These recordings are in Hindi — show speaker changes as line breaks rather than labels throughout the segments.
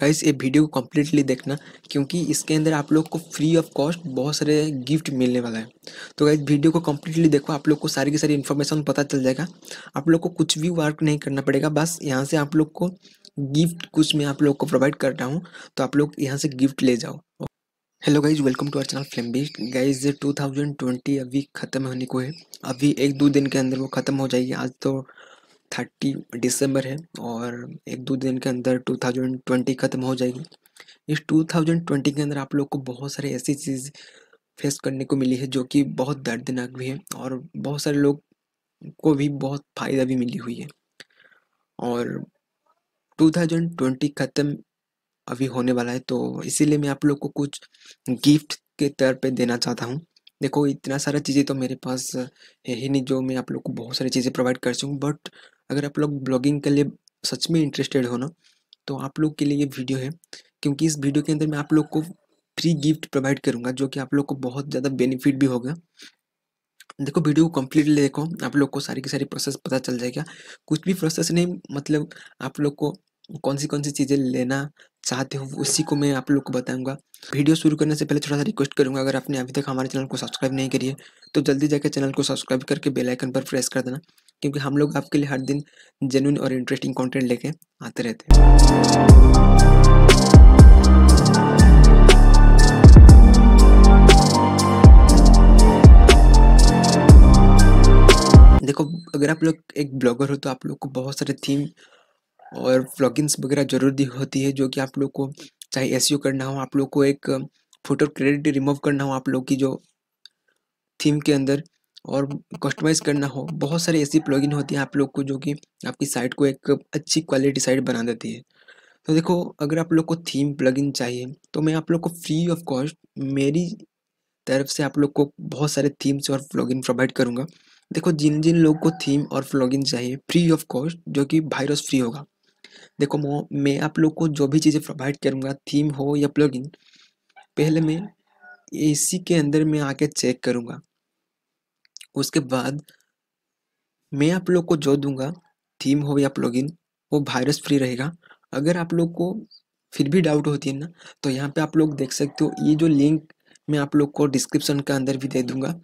गाइस ये वीडियो को कम्प्लीटली देखना क्योंकि इसके अंदर आप लोग को फ्री ऑफ कॉस्ट बहुत सारे गिफ्ट मिलने वाला है तो गाइस वीडियो को कम्प्लीटली देखो आप लोग को सारी की सारी इन्फॉर्मेशन पता चल जाएगा आप लोग को कुछ भी वर्क नहीं करना पड़ेगा बस यहाँ से आप लोग को गिफ्ट कुछ मैं आप लोग को प्रोवाइड कर रहा हूँ तो आप लोग यहाँ से गिफ्ट ले जाओ hello guys welcome to our channel film beach guys two thousand twenty अभी ख़त्म होने को है अभी एक दो दिन के अंदर वो ख़त्म हो जाएगी आज तो थर्टी दिसंबर है और एक दो दिन के अंदर टू थाउजेंड ट्वेंटी ख़त्म हो जाएगी इस टू थाउजेंड ट्वेंटी के अंदर आप लोग को बहुत सारे ऐसी चीज़ फेस करने को मिली है जो कि बहुत दर्दनाक भी है और बहुत सारे लोग को भी बहुत फ़ायदा भी मिली हुई है और टू थाउजेंड ट्वेंटी ख़त्म अभी होने वाला है तो इसीलिए मैं आप लोग को कुछ गिफ्ट के तौर पे देना चाहता हूँ देखो इतना सारा चीज़ें तो मेरे पास है ही नहीं जो मैं आप लोग को बहुत सारी चीज़ें प्रोवाइड कर सकूँ बट अगर आप लोग ब्लॉगिंग के लिए सच में इंटरेस्टेड हो ना तो आप लोग के लिए ये वीडियो है क्योंकि इस वीडियो के अंदर मैं आप लोग को फ्री गिफ्ट प्रोवाइड करूँगा जो कि आप लोग को बहुत ज़्यादा बेनिफिट भी होगा देखो वीडियो को कम्प्लीटली देखो आप लोग को सारी की सारी प्रोसेस पता चल जाएगा कुछ भी प्रोसेस नहीं मतलब आप लोग को कौन सी कौन सी चीज़ें लेना चाहते हो उसी को मैं आप लोग को बताऊंगा वीडियो शुरू करने से पहले थोड़ा सा रिक्वेस्ट करूंगा अगर आपने अभी तक हमारे चैनल को सब्सक्राइब नहीं करिए तो जल्दी जाकर चैनल को सब्सक्राइब करके बेल आइकन पर प्रेस कर देना क्योंकि हम लोग आपके लिए हर दिन जेनुइन और इंटरेस्टिंग कंटेंट लेके आते रहते हैं देखो अगर आप लोग एक ब्लॉगर हो तो आप लोग को बहुत सारे थीम और ब्लॉगिंग्स वगैरह जरूरी होती है जो कि आप लोग को चाहे एस e करना हो आप लोग को एक फोटो क्रेडिट रिमूव करना हो आप लोग की जो थीम के अंदर और कस्टमाइज़ करना हो बहुत सारे ऐसी प्लगइन होती हैं आप लोग को जो कि आपकी साइट को एक अच्छी क्वालिटी साइट बना देती है तो देखो अगर आप लोग को थीम प्लगइन चाहिए तो मैं आप लोग को फ्री ऑफ कॉस्ट मेरी तरफ से आप लोग को बहुत सारे थीम्स और प्लगइन प्रोवाइड करूँगा देखो जिन जिन लोग को थीम और प्लगइन चाहिए फ्री ऑफ कॉस्ट जो कि वायरस फ्री होगा देखो मो मैं आप लोग को जो भी चीज़ें प्रोवाइड करूँगा थीम हो या प्लगइन पहले मैं इसी के अंदर मैं आके चेक करूँगा उसके बाद मैं आप लोग को जो दूंगा थीम हो या प्लॉगिन वो वायरस फ्री रहेगा अगर आप लोग को फिर भी डाउट होती है ना तो यहाँ पे आप लोग देख सकते हो ये जो लिंक मैं आप लोग को डिस्क्रिप्शन के अंदर भी दे दूंगा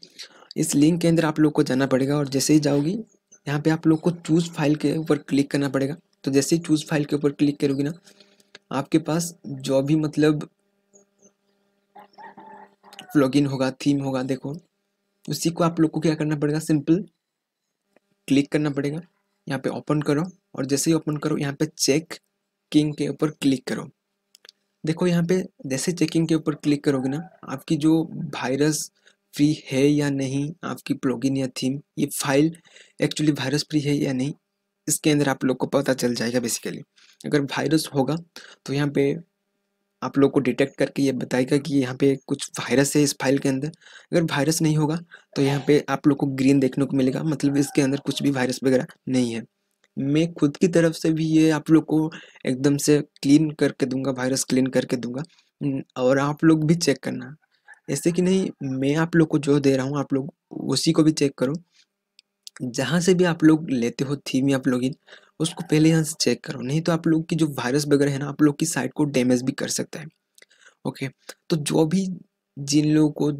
इस लिंक के अंदर आप लोग को जाना पड़ेगा और जैसे ही जाओगी यहाँ पे आप लोग को चूज़ फाइल के ऊपर क्लिक करना पड़ेगा तो जैसे ही चूज़ फाइल के ऊपर क्लिक करोगी ना आपके पास जो भी मतलब प्लॉगिन होगा थीम होगा देखो उसी को आप लोग को क्या करना पड़ेगा सिंपल क्लिक करना पड़ेगा यहाँ पे ओपन करो और जैसे ही ओपन करो यहाँ पे चेक किंग के ऊपर क्लिक करो देखो यहाँ पे जैसे चेकिंग के ऊपर क्लिक करोगे ना आपकी जो वायरस फ्री है या नहीं आपकी प्लॉगिन या थीम ये फाइल एक्चुअली वायरस फ्री है या नहीं इसके अंदर आप लोग को पता चल जाएगा बेसिकली अगर वायरस होगा तो यहाँ पे आप लोग को डिटेक्ट करके ये बताएगा कि यहाँ पे कुछ वायरस है इस फाइल के अंदर अगर वायरस नहीं होगा तो यहाँ पे आप लोग को ग्रीन देखने को मिलेगा मतलब इसके अंदर कुछ भी वायरस वगैरह नहीं है मैं खुद की तरफ से भी ये आप लोग को एकदम से क्लीन करके दूंगा वायरस क्लीन करके दूंगा और आप लोग भी चेक करना ऐसे कि नहीं मैं आप लोग को जो दे रहा हूँ आप लोग उसी को भी चेक करो जहाँ से भी आप लोग लेते हो थीम या लोग उसको पहले यहाँ से चेक करो नहीं तो आप लोग की जो वायरस वगैरह है ना आप लोग की साइट को डैमेज भी कर सकता है ओके तो जो भी जिन लोगों को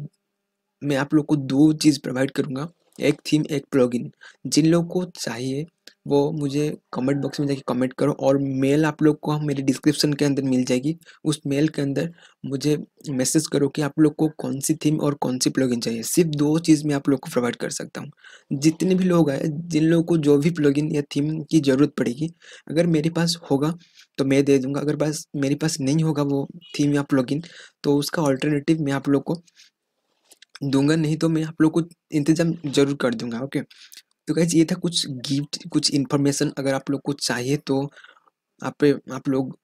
मैं आप लोग को दो चीज़ प्रोवाइड करूँगा एक थीम एक प्लॉगिन जिन लोगों को चाहिए वो मुझे कमेंट बॉक्स में जाके कमेंट करो और मेल आप लोग को मेरे डिस्क्रिप्शन के अंदर मिल जाएगी उस मेल के अंदर मुझे मैसेज करो कि आप लोग को कौन सी थीम और कौन सी प्लॉगिन चाहिए सिर्फ दो चीज़ मैं आप लोग को प्रोवाइड कर सकता हूँ जितने भी लोग आए जिन लोगों को जो भी प्लॉगिन या थीम की ज़रूरत पड़ेगी अगर मेरे पास होगा तो मैं दे दूँगा अगर पास मेरे पास नहीं होगा वो थीम या प्लॉगिन तो उसका ऑल्टरनेटिव मैं आप लोग को दूंगा नहीं तो मैं आप लोग को इंतज़ाम ज़रूर कर दूंगा ओके तो गाइज ये था कुछ गिफ्ट कुछ इन्फॉर्मेशन अगर आप लोग को चाहिए तो आप आप लोग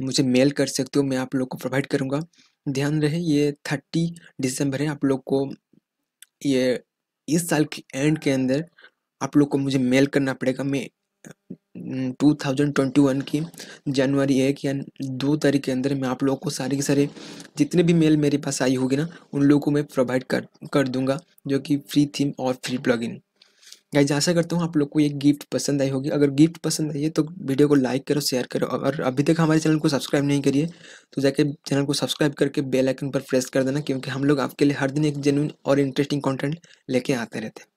मुझे मेल कर सकते हो मैं आप लोग को प्रोवाइड करूँगा ध्यान रहे ये थर्टी दिसंबर है आप लोग को ये इस साल के एंड के अंदर आप लोग को मुझे मेल करना पड़ेगा मैं 2021 की जनवरी एक या दो तारीख के अंदर मैं आप लोगों को सारे के सारे जितने भी मेल मेरे पास आई होगी ना उन लोगों को मैं प्रोवाइड कर कर दूंगा जो कि फ्री थीम और फ्री प्लगइन गाइज आशा करता हूँ आप लोग को ये गिफ्ट पसंद आई होगी अगर गिफ्ट पसंद आई है तो वीडियो को लाइक करो शेयर करो और अभी तक हमारे चैनल को सब्सक्राइब नहीं करिए तो जाके चैनल को सब्सक्राइब करके बेल आइकन पर प्रेस कर देना क्योंकि हम लोग आपके लिए हर दिन एक जेनुइन और इंटरेस्टिंग कॉन्टेंट लेके आते रहते हैं